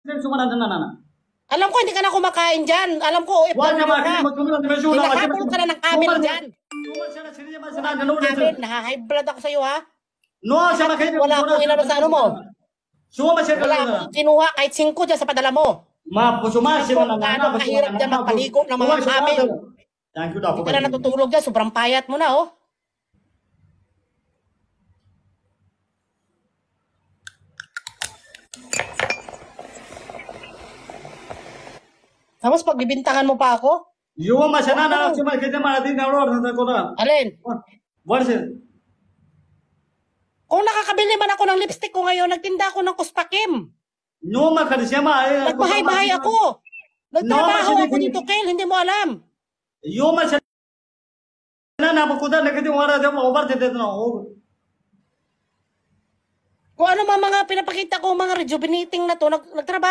Friends, wala na na na. Alam ko, hindi ka na kumakain dyan. Alam ko, OFW eh, Wala ka. naman, hindi magtunod ang resyo ka na ng camera dyan. Tumal siya na na Camera, blood ako sa'yo ha. No, siya na kayo. Wala akong inano sa ano mo. Suma siya Wala akong na. kinuha kahit 5 dyan sa padala mo. Ma, suma ano, siya na. Kano kahirap dyan magpaligo ng mga camel. Thank you daw. Hindi ka na natutulog dyan, sobrang payat mo na oh. Tapos pagbibintangan mo pa ako? Yung masana na ano? ako sumakit yung mga na lor, nasa ko na. Alin? Versus. Ah, Kung nakakabili man ako ng lipstick ko ngayon, nagtinda ako ng kustakim. No, makalisya ma. Nagbahay-bahay ako. Nagtrabaho no, ako eh, dito, Kel. Hindi mo alam. Yung masana na napakuda, nagkating wala dyan, makubar, tete na ako. Kung ano mga, mga pinapakita ko, mga rejuvenating na to, nag, nagtrabaho.